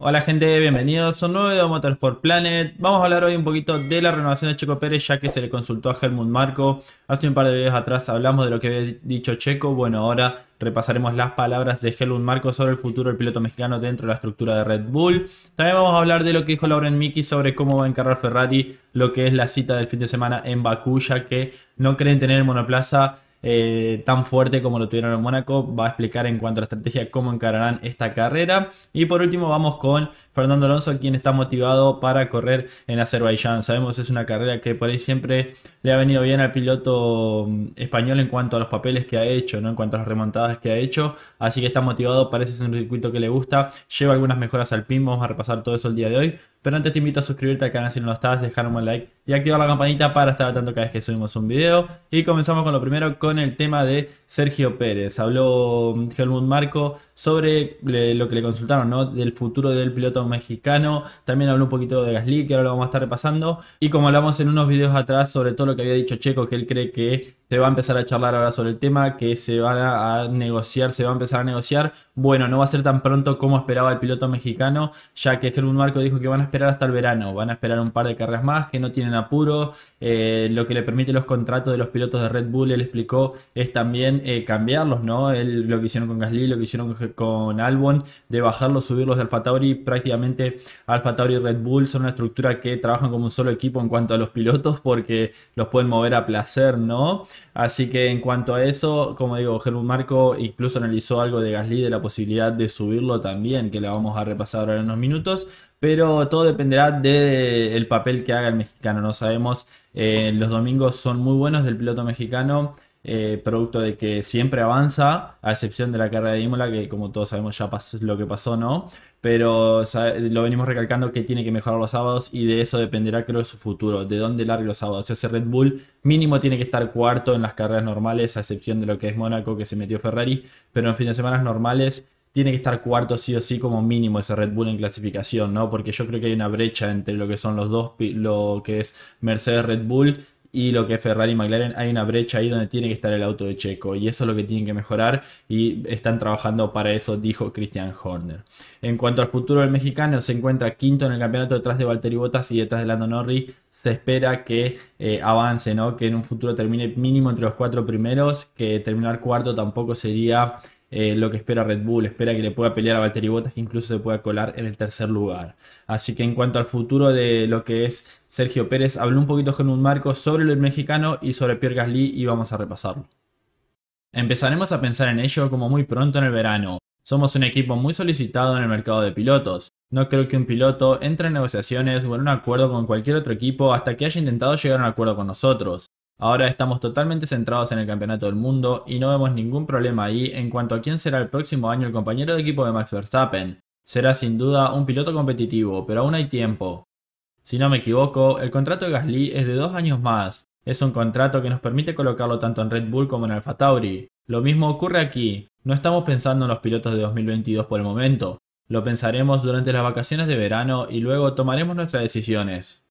Hola gente, bienvenidos a un nuevo video de Motorsport Planet. Vamos a hablar hoy un poquito de la renovación de Checo Pérez ya que se le consultó a Helmut Marco. Hace un par de videos atrás hablamos de lo que había dicho Checo. Bueno, ahora repasaremos las palabras de Helmut Marco sobre el futuro del piloto mexicano dentro de la estructura de Red Bull. También vamos a hablar de lo que dijo Lauren Mickey sobre cómo va a encargar Ferrari lo que es la cita del fin de semana en Bakú ya que no creen tener monoplaza eh, tan fuerte como lo tuvieron en Mónaco. Va a explicar en cuanto a la estrategia cómo encararán esta carrera. Y por último vamos con Fernando Alonso, quien está motivado para correr en Azerbaiyán. Sabemos es una carrera que por ahí siempre le ha venido bien al piloto mm, español en cuanto a los papeles que ha hecho, ¿no? en cuanto a las remontadas que ha hecho. Así que está motivado, parece ser un circuito que le gusta. Lleva algunas mejoras al PIN, vamos a repasar todo eso el día de hoy. Pero antes te invito a suscribirte al canal si no lo estás, dejar un like y activar la campanita para estar al tanto cada vez que subimos un video. Y comenzamos con lo primero, con el tema de Sergio Pérez. Habló Helmut Marco sobre lo que le consultaron, ¿no? Del futuro del piloto mexicano. También habló un poquito de Gasly, que ahora lo vamos a estar repasando. Y como hablamos en unos videos atrás sobre todo lo que había dicho Checo, que él cree que se va a empezar a charlar ahora sobre el tema, que se van a, negociar, se va a empezar a negociar. Bueno, no va a ser tan pronto como esperaba el piloto mexicano, ya que Helmut Marco dijo que van a esperar hasta el verano, van a esperar un par de carreras más, que no tienen apuro. Eh, lo que le permite los contratos de los pilotos de Red Bull, él explicó, es también eh, cambiarlos, ¿no? lo que hicieron con Gasly, lo que hicieron con con Albon de bajarlos, subirlos de Alfa Tauri. Prácticamente Alfa Tauri y Red Bull son una estructura que trabajan como un solo equipo en cuanto a los pilotos porque los pueden mover a placer, ¿no? Así que en cuanto a eso, como digo, Helmut Marco incluso analizó algo de Gasly de la posibilidad de subirlo también, que la vamos a repasar ahora en unos minutos. Pero todo dependerá del papel que haga el mexicano. No sabemos, eh, los domingos son muy buenos del piloto mexicano. Eh, producto de que siempre avanza, a excepción de la carrera de Imola, que como todos sabemos ya pasó lo que pasó, ¿no? Pero lo venimos recalcando que tiene que mejorar los sábados y de eso dependerá, creo, su futuro, de dónde largue los sábados. Ese Red Bull mínimo tiene que estar cuarto en las carreras normales, a excepción de lo que es Mónaco, que se metió Ferrari, pero en fin de semanas normales tiene que estar cuarto sí o sí como mínimo ese Red Bull en clasificación, ¿no? Porque yo creo que hay una brecha entre lo que son los dos, lo que es Mercedes Red Bull y lo que Ferrari y McLaren, hay una brecha ahí donde tiene que estar el auto de Checo y eso es lo que tienen que mejorar y están trabajando para eso, dijo Christian Horner. En cuanto al futuro del mexicano, se encuentra quinto en el campeonato detrás de Valtteri Bottas y detrás de Lando Norris. Se espera que eh, avance, ¿no? que en un futuro termine mínimo entre los cuatro primeros, que terminar cuarto tampoco sería eh, lo que espera Red Bull, espera que le pueda pelear a Valtteri Bottas, que incluso se pueda colar en el tercer lugar. Así que en cuanto al futuro de lo que es Sergio Pérez, habló un poquito con un marco sobre el mexicano y sobre Pierre Gasly y vamos a repasarlo. Empezaremos a pensar en ello como muy pronto en el verano. Somos un equipo muy solicitado en el mercado de pilotos. No creo que un piloto entre en negociaciones o en un acuerdo con cualquier otro equipo hasta que haya intentado llegar a un acuerdo con nosotros. Ahora estamos totalmente centrados en el Campeonato del Mundo y no vemos ningún problema ahí en cuanto a quién será el próximo año el compañero de equipo de Max Verstappen. Será sin duda un piloto competitivo, pero aún hay tiempo. Si no me equivoco, el contrato de Gasly es de dos años más. Es un contrato que nos permite colocarlo tanto en Red Bull como en Alfa Tauri. Lo mismo ocurre aquí. No estamos pensando en los pilotos de 2022 por el momento. Lo pensaremos durante las vacaciones de verano y luego tomaremos nuestras decisiones.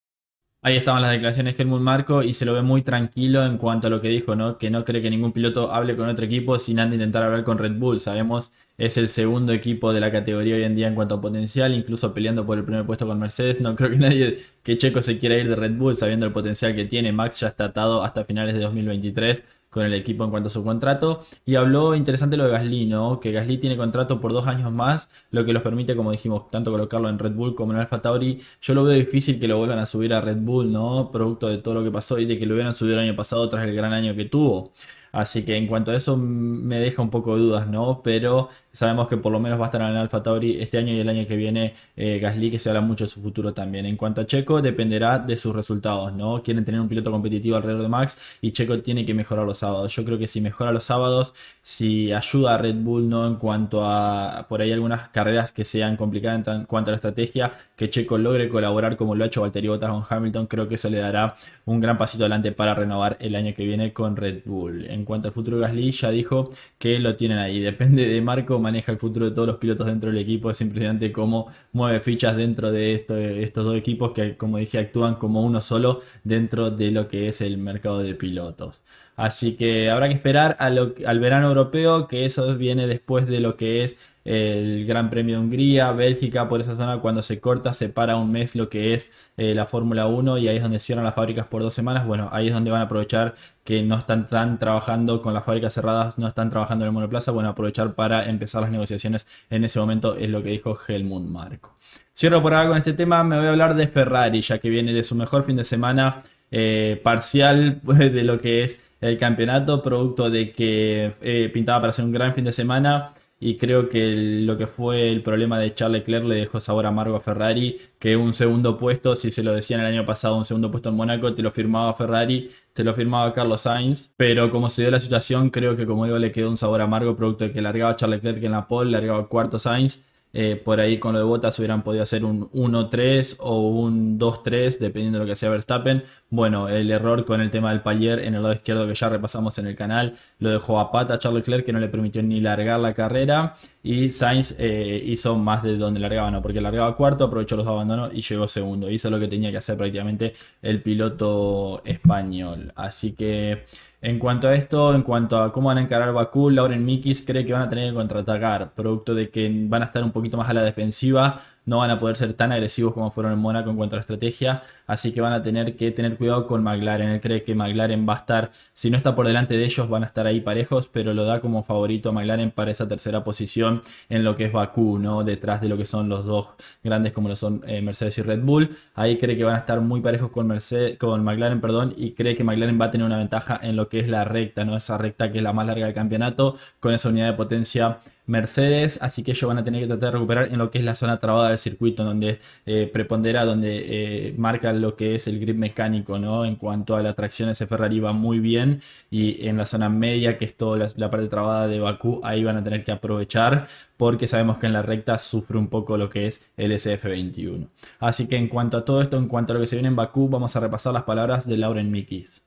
Ahí estaban las declaraciones que Helmut Marco y se lo ve muy tranquilo en cuanto a lo que dijo, ¿no? Que no cree que ningún piloto hable con otro equipo sin antes intentar hablar con Red Bull. Sabemos es el segundo equipo de la categoría hoy en día en cuanto a potencial, incluso peleando por el primer puesto con Mercedes. No creo que nadie que Checo se quiera ir de Red Bull sabiendo el potencial que tiene. Max ya está atado hasta finales de 2023 con el equipo en cuanto a su contrato. Y habló interesante lo de Gasly, ¿no? Que Gasly tiene contrato por dos años más, lo que los permite, como dijimos, tanto colocarlo en Red Bull como en Alfa Tauri. Yo lo veo difícil que lo vuelvan a subir a Red Bull, ¿no? Producto de todo lo que pasó y de que lo hubieran subido el año pasado tras el gran año que tuvo. Así que en cuanto a eso me deja un poco de dudas, ¿no? Pero sabemos que por lo menos va a estar en Alfa Tauri este año y el año que viene eh, Gasly, que se habla mucho de su futuro también. En cuanto a Checo, dependerá de sus resultados, ¿no? Quieren tener un piloto competitivo alrededor de Max y Checo tiene que mejorar los sábados. Yo creo que si mejora los sábados, si ayuda a Red Bull, ¿no? En cuanto a por ahí algunas carreras que sean complicadas en cuanto a la estrategia, que Checo logre colaborar como lo ha hecho Valtteri Bottas con Hamilton, creo que eso le dará un gran pasito adelante para renovar el año que viene con Red Bull en cuanto al futuro de Gasly, ya dijo que lo tienen ahí. Depende de Marco, maneja el futuro de todos los pilotos dentro del equipo. Es impresionante cómo mueve fichas dentro de, de estos dos equipos que, como dije, actúan como uno solo dentro de lo que es el mercado de pilotos. Así que habrá que esperar al verano europeo, que eso viene después de lo que es el Gran Premio de Hungría, Bélgica, por esa zona, cuando se corta, se para un mes lo que es eh, la Fórmula 1 y ahí es donde cierran las fábricas por dos semanas. Bueno, ahí es donde van a aprovechar que no están tan trabajando con las fábricas cerradas, no están trabajando en el monoplaza. Bueno, aprovechar para empezar las negociaciones en ese momento es lo que dijo Helmut Marco. Cierro por ahora con este tema, me voy a hablar de Ferrari, ya que viene de su mejor fin de semana eh, parcial pues, de lo que es el campeonato, producto de que eh, pintaba para ser un gran fin de semana. Y creo que lo que fue el problema de Charles Leclerc le dejó sabor amargo a Ferrari, que un segundo puesto, si se lo decían el año pasado, un segundo puesto en Mónaco, te lo firmaba Ferrari, te lo firmaba Carlos Sainz. Pero como se dio la situación, creo que como digo, le quedó un sabor amargo, producto de que largaba Charles Leclerc en la pole, largaba cuarto Sainz eh, por ahí con lo de Botas hubieran podido hacer un 1-3 o un 2-3, dependiendo de lo que hacía Verstappen. Bueno, el error con el tema del palier en el lado izquierdo que ya repasamos en el canal, lo dejó a pata a Charles Leclerc que no le permitió ni largar la carrera. Y Sainz eh, hizo más de donde largaba, no, porque largaba cuarto, aprovechó los abandonos y llegó segundo. Hizo lo que tenía que hacer prácticamente el piloto español. Así que en cuanto a esto, en cuanto a cómo van a encarar Bakú, Lauren Mikis cree que van a tener que contraatacar, producto de que van a estar un poquito más a la defensiva no van a poder ser tan agresivos como fueron en Mónaco en cuanto a la estrategia, así que van a tener que tener cuidado con McLaren. Él cree que McLaren va a estar, si no está por delante de ellos, van a estar ahí parejos, pero lo da como favorito a McLaren para esa tercera posición en lo que es Bakú, Detrás de lo que son los dos grandes como lo son eh, Mercedes y Red Bull. Ahí cree que van a estar muy parejos con, Mercedes, con McLaren perdón, y cree que McLaren va a tener una ventaja en lo que es la recta, ¿no? Esa recta que es la más larga del campeonato, con esa unidad de potencia Mercedes, así que ellos van a tener que tratar de recuperar en lo que es la zona trabada del circuito, donde eh, prepondera, donde eh, marca lo que es el grip mecánico, ¿no? En cuanto a la tracción, ese Ferrari va muy bien y en la zona media, que es toda la, parte trabada de Bakú, ahí van a tener que aprovechar porque sabemos que en la recta sufre un poco lo que es el SF21. Así que en cuanto a todo esto, en cuanto a lo que se viene en Bakú, vamos a repasar las palabras de Lauren Mikis.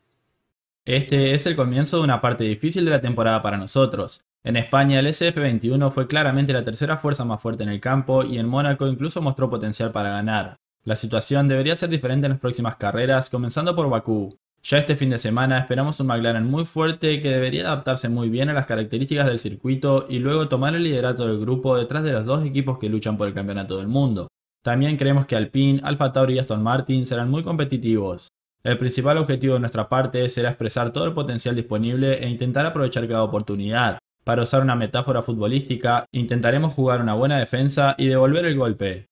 Este es el comienzo de una parte difícil de la temporada para nosotros. En España el SF-21 fue claramente la tercera fuerza más fuerte en el campo y en Mónaco incluso mostró potencial para ganar. La situación debería ser diferente en las próximas carreras, comenzando por Bakú. Ya este fin de semana esperamos un McLaren muy fuerte que debería adaptarse muy bien a las características del circuito y luego tomar el liderato del grupo detrás de los dos equipos que luchan por el campeonato del mundo. También creemos que Alpine, Alfa Tauri y Aston Martin serán muy competitivos. El principal objetivo de nuestra parte será expresar todo el potencial disponible e intentar aprovechar cada oportunidad. Para usar una metáfora futbolística, intentaremos jugar una buena defensa y devolver el golpe.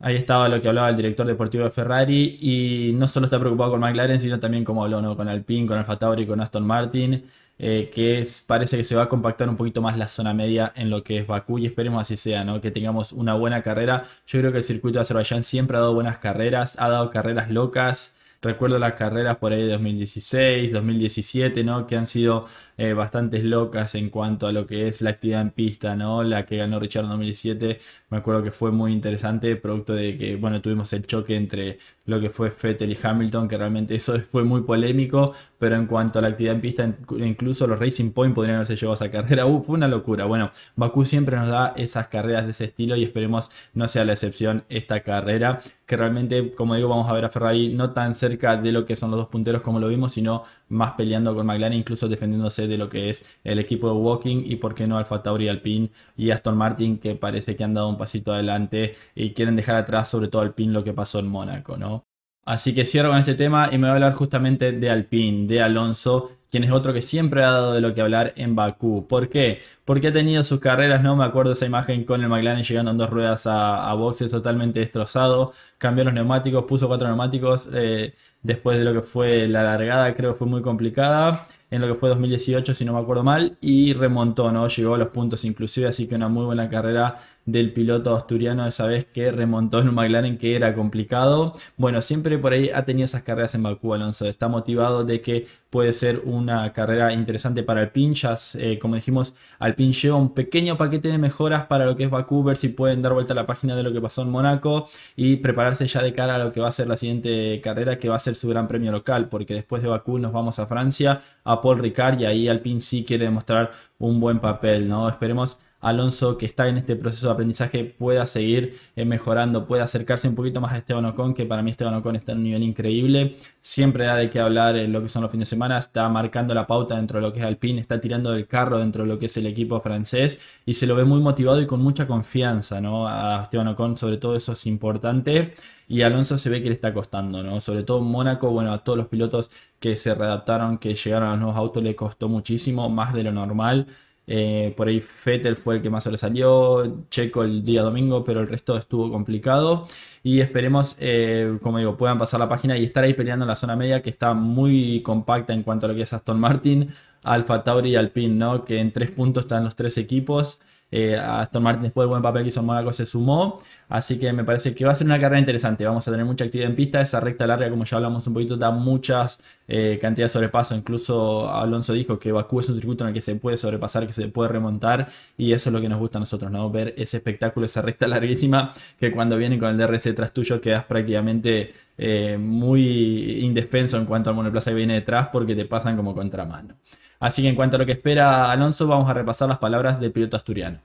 Ahí estaba lo que hablaba el director deportivo de Ferrari y no solo está preocupado con McLaren, sino también como habló con Alpine, con Alfa Tauri, con Aston Martin, eh, que parece que se va a compactar un poquito más la zona media en lo que es Bakú y esperemos así sea, ¿no? que tengamos una buena carrera. Yo creo que el circuito de Azerbaiyán siempre ha dado buenas carreras, ha dado carreras locas. Recuerdo las carreras por ahí de 2016, 2017, ¿no? Que han sido eh, bastantes locas en cuanto a lo que es la actividad en pista, ¿no? La que ganó Richard en 2017, me acuerdo que fue muy interesante, producto de que, bueno, tuvimos el choque entre lo que fue Fettel y Hamilton, que realmente eso fue muy polémico, pero en cuanto a la actividad en pista, incluso los Racing Point podrían haberse llevado esa carrera. Uh, fue una locura. Bueno, Bakú siempre nos da esas carreras de ese estilo y esperemos no sea la excepción esta carrera, que realmente, como digo, vamos a ver a Ferrari no tan cerca de lo que son los dos punteros como lo vimos, sino más peleando con McLaren, incluso defendiéndose de lo que es el equipo de Walking y por qué no Alfa Tauri, Alpine y Aston Martin, que parece que han dado un pasito adelante y quieren dejar atrás sobre todo Alpine lo que pasó en Mónaco, ¿no? Así que cierro con este tema y me voy a hablar justamente de Alpine, de Alonso quien es otro que siempre ha dado de lo que hablar en Bakú. ¿Por qué? Porque ha tenido sus carreras, no me acuerdo esa imagen con el McLaren llegando en dos ruedas a, a boxes totalmente destrozado, cambió los neumáticos, puso cuatro neumáticos eh, después de lo que fue la largada, creo que fue muy complicada, en lo que fue 2018 si no me acuerdo mal, y remontó, ¿no? Llegó a los puntos inclusive, así que una muy buena carrera del piloto asturiano esa vez que remontó en un McLaren que era complicado. Bueno, siempre por ahí ha tenido esas carreras en Bakú, Alonso. Está motivado de que puede ser una carrera interesante para Alpine. Eh, ya, como dijimos, Alpine lleva un pequeño paquete de mejoras para lo que es Bakú, ver si pueden dar vuelta a la página de lo que pasó en Mónaco y prepararse ya de cara a lo que va a ser la siguiente carrera, que va a ser su gran premio local, porque después de Bakú nos vamos a Francia, a Paul Ricard y ahí Alpine sí quiere demostrar un buen papel, ¿no? Esperemos Alonso, que está en este proceso de aprendizaje, pueda seguir eh, mejorando, pueda acercarse un poquito más a Esteban Ocon, que para mí Esteban Ocon está en un nivel increíble. Siempre da de qué hablar en lo que son los fines de semana, está marcando la pauta dentro de lo que es Alpine, está tirando del carro dentro de lo que es el equipo francés y se lo ve muy motivado y con mucha confianza, ¿no? A Esteban Ocon, sobre todo eso es importante y Alonso se ve que le está costando, ¿no? Sobre todo Mónaco, bueno, a todos los pilotos que se readaptaron, que llegaron a los nuevos autos, le costó muchísimo, más de lo normal. Eh, por ahí Fettel fue el que más se le salió Checo el día domingo, pero el resto estuvo complicado. Y esperemos, eh, como digo, puedan pasar la página y estar ahí peleando en la zona media que está muy compacta en cuanto a lo que es Aston Martin, Alfa Tauri y Alpine, ¿no? que en tres puntos están los tres equipos. Eh, Aston Martin después del buen papel que hizo en Mónaco se sumó. Así que me parece que va a ser una carrera interesante. Vamos a tener mucha actividad en pista. Esa recta larga, como ya hablamos un poquito, da muchas eh, cantidades de sobrepaso. Incluso Alonso dijo que Bakú es un circuito en el que se puede sobrepasar, que se puede remontar. Y eso es lo que nos gusta a nosotros, ¿no? Ver ese espectáculo, esa recta larguísima, que cuando viene con el DRC tras tuyo quedas prácticamente eh, muy indespenso en cuanto al monoplaza que viene detrás porque te pasan como contramano. Así que en cuanto a lo que espera Alonso, vamos a repasar las palabras del piloto asturiano.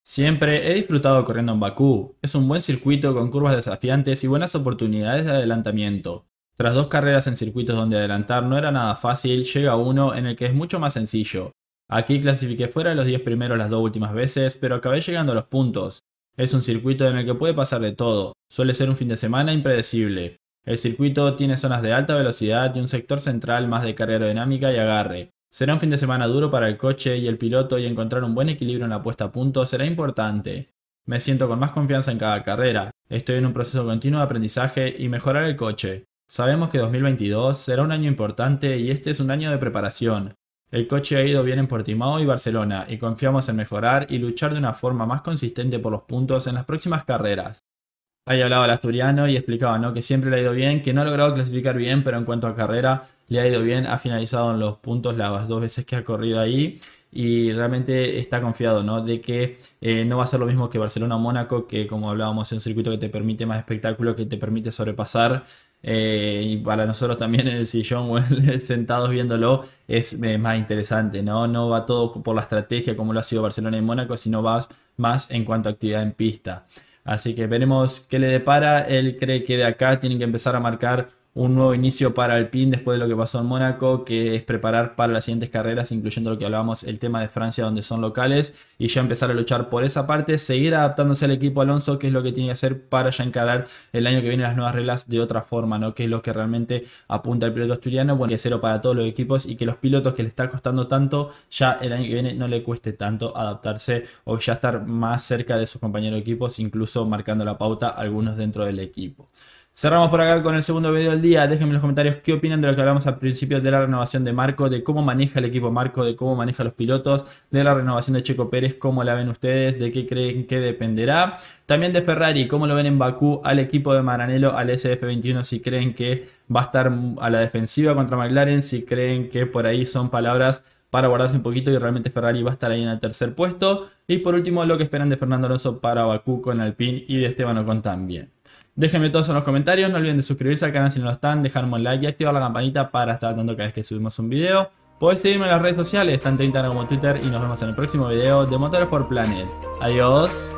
Siempre he disfrutado corriendo en Bakú. Es un buen circuito con curvas desafiantes y buenas oportunidades de adelantamiento. Tras dos carreras en circuitos donde adelantar no era nada fácil, llega uno en el que es mucho más sencillo. Aquí clasifiqué fuera de los 10 primeros las dos últimas veces, pero acabé llegando a los puntos. Es un circuito en el que puede pasar de todo. Suele ser un fin de semana impredecible. El circuito tiene zonas de alta velocidad y un sector central más de carrera aerodinámica y agarre. Será un fin de semana duro para el coche y el piloto y encontrar un buen equilibrio en la puesta a punto será importante. Me siento con más confianza en cada carrera, estoy en un proceso continuo de aprendizaje y mejorar el coche. Sabemos que 2022 será un año importante y este es un año de preparación. El coche ha ido bien en Portimao y Barcelona y confiamos en mejorar y luchar de una forma más consistente por los puntos en las próximas carreras. Ahí hablaba el asturiano y explicaba ¿no? que siempre le ha ido bien, que no ha logrado clasificar bien, pero en cuanto a carrera le ha ido bien, ha finalizado en los puntos las dos veces que ha corrido ahí y realmente está confiado ¿no? de que eh, no va a ser lo mismo que Barcelona o Mónaco, que como hablábamos es un circuito que te permite más espectáculo, que te permite sobrepasar. Eh, y para nosotros también en el sillón o sentados viéndolo es más interesante, ¿no? No va todo por la estrategia como lo ha sido Barcelona y Mónaco, sino vas más en cuanto a actividad en pista. Así que veremos qué le depara. Él cree que de acá tienen que empezar a marcar un nuevo inicio para Alpine después de lo que pasó en Mónaco, que es preparar para las siguientes carreras, incluyendo lo que hablábamos, el tema de Francia, donde son locales, y ya empezar a luchar por esa parte, seguir adaptándose al equipo Alonso, que es lo que tiene que hacer para ya encarar el año que viene las nuevas reglas de otra forma, ¿no? Que es lo que realmente apunta el piloto asturiano, bueno, que cero para todos los equipos y que los pilotos que le está costando tanto, ya el año que viene no le cueste tanto adaptarse o ya estar más cerca de sus compañeros de equipos, incluso marcando la pauta algunos dentro del equipo. Cerramos por acá con el segundo video del día. Déjenme en los comentarios qué opinan de lo que hablamos al principio de la renovación de Marco, de cómo maneja el equipo Marco, de cómo maneja los pilotos, de la renovación de Checo Pérez, cómo la ven ustedes, de qué creen que dependerá. También de Ferrari, cómo lo ven en Bakú, al equipo de Maranello, al SF21, si creen que va a estar a la defensiva contra McLaren, si creen que por ahí son palabras para guardarse un poquito y realmente Ferrari va a estar ahí en el tercer puesto. Y por último, lo que esperan de Fernando Alonso para Bakú con Alpine y de Esteban Ocon también. Déjenme todos en los comentarios, no olviden de suscribirse al canal si no lo están, dejarme un like y activar la campanita para estar atento cada vez que subimos un video. Podéis seguirme en las redes sociales, tanto en Instagram como Twitter y nos vemos en el próximo video de Motores por Planet. Adiós.